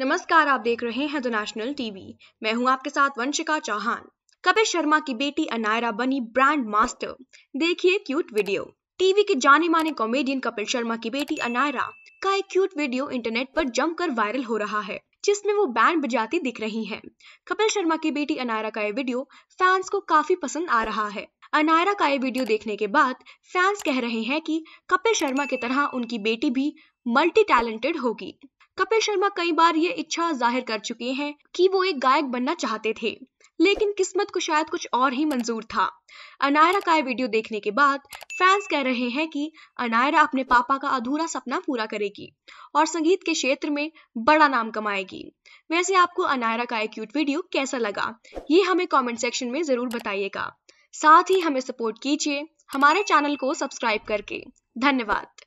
नमस्कार आप देख रहे हैं द नेशनल टीवी मैं हूं आपके साथ वंशिका चौहान कपिल शर्मा की बेटी अनायरा बनी ब्रांड मास्टर देखिए क्यूट वीडियो टीवी के जाने माने कॉमेडियन कपिल शर्मा की बेटी अनायरा का एक क्यूट वीडियो इंटरनेट पर जमकर वायरल हो रहा है जिसमें वो बैंड बजाती दिख रही हैं। कपिल शर्मा की बेटी अनायरा का ये वीडियो फैंस को काफी पसंद आ रहा है अनायरा का ये वीडियो देखने के बाद फैंस कह रहे हैं कि कपिल शर्मा की तरह उनकी बेटी भी मल्टी टैलेंटेड होगी कपिल शर्मा कई बार ये इच्छा जाहिर कर चुके हैं कि वो एक गायक बनना चाहते थे लेकिन किस्मत को शायद कुछ और ही मंजूर था अनायरा का वीडियो देखने के बाद फैंस कह रहे हैं कि अनायरा अपने पापा का अधूरा सपना पूरा करेगी और संगीत के क्षेत्र में बड़ा नाम कमाएगी वैसे आपको अनायरा का एक क्यूट वीडियो कैसा लगा ये हमें कमेंट सेक्शन में जरूर बताइएगा साथ ही हमें सपोर्ट कीजिए हमारे चैनल को सब्सक्राइब करके धन्यवाद